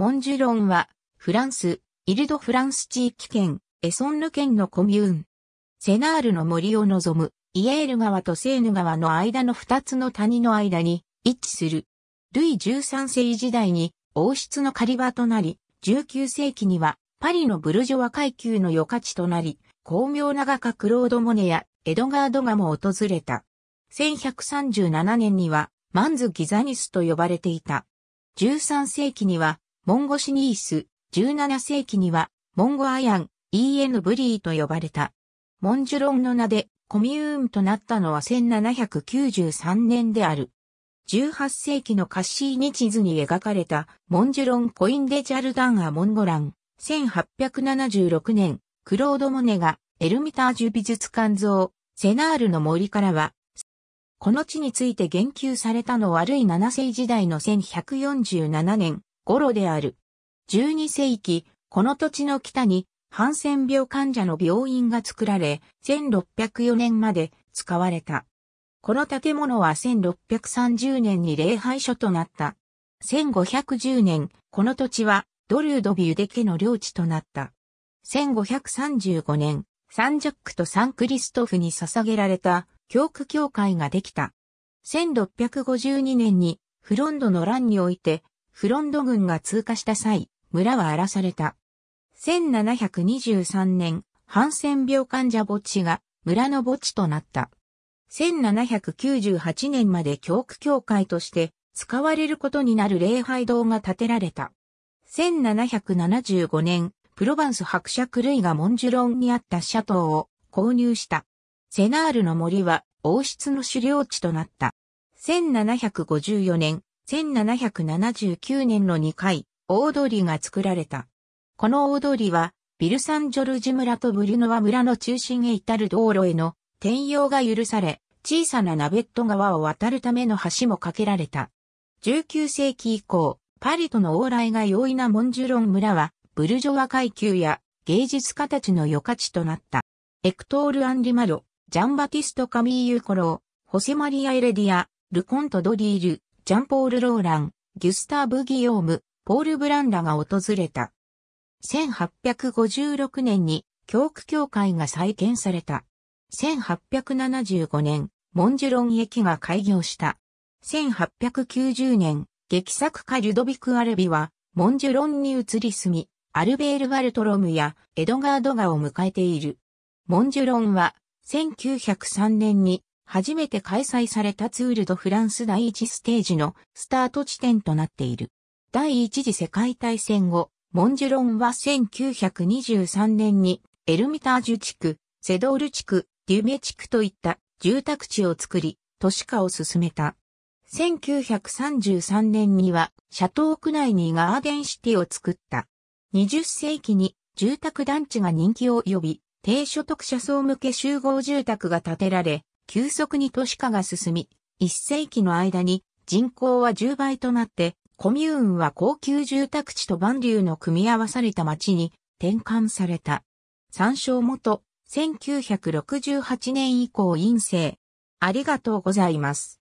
モンジュロンは、フランス、イルドフランス地域圏、エソンヌ県のコミューン。セナールの森を望む、イエール川とセーヌ川の間の二つの谷の間に位置する。ルイ13世時代に王室の狩り場となり、19世紀にはパリのブルジョワ階級の余価地となり、巧妙な画家クロード・モネやエドガード・ガも訪れた。1137年にはマンズ・ギザニスと呼ばれていた。13世紀にはモンゴシニース、17世紀には、モンゴアヤン、EN ブリーと呼ばれた。モンジュロンの名で、コミューンとなったのは1793年である。18世紀のカッシーニ地図に描かれた、モンジュロンコインデジャルダンアモンゴラン、1876年、クロード・モネが、エルミタージュ美術館像、セナールの森からは、この地について言及されたのはルイ7世時代の1147年、ゴロである。12世紀、この土地の北に、ハンセン病患者の病院が作られ、1604年まで使われた。この建物は1630年に礼拝所となった。1510年、この土地はドルードビューデ家の領地となった。1535年、サンジャックとサンクリストフに捧げられた教区教会ができた。1652年にフロンドの乱においてフロンド軍が通過した際、村は荒らされた。1723年、ハンセン病患者墓地が村の墓地となった。1798年まで教区教会として使われることになる礼拝堂が建てられた。1775年、プロヴァンス伯爵類がモンジュロンにあったシャトーを購入した。セナールの森は王室の狩猟地となった。1754年、1779年の2回、大通りが作られた。この大通りは、ビルサンジョルジ村とブリュノワ村の中心へ至る道路への転用が許され、小さなナベット川を渡るための橋も架けられた。19世紀以降、パリとの往来が容易なモンジュロン村は、ブルジョワ階級や芸術家たちの余価値となった。エクトール・アンリマロ、ジャンバティスト・カミーユ・コロー、ホセマリア・エレディア、ルコント・ドリール、ジャンポール・ローラン、ギュスターブ・ギヨーム、ポール・ブランラが訪れた。1856年に教区教会が再建された。1875年、モンジュロン駅が開業した。1890年、劇作家ルドビク・アルビは、モンジュロンに移り住み、アルベール・ワルトロムやエドガードガを迎えている。モンジュロンは、1903年に初めて開催されたツールドフランス第1ステージのスタート地点となっている。第一次世界大戦後、モンジュロンは1923年にエルミタージュ地区、セドール地区、デュメ地区といった住宅地を作り、都市化を進めた。1933年には、シャトー区内にガーデンシティを作った。20世紀に住宅団地が人気を呼び、低所得者層向け集合住宅が建てられ、急速に都市化が進み、一世紀の間に人口は10倍となって、コミューンは高級住宅地と万流の組み合わされた町に転換された。参照元、1968年以降陰性。ありがとうございます。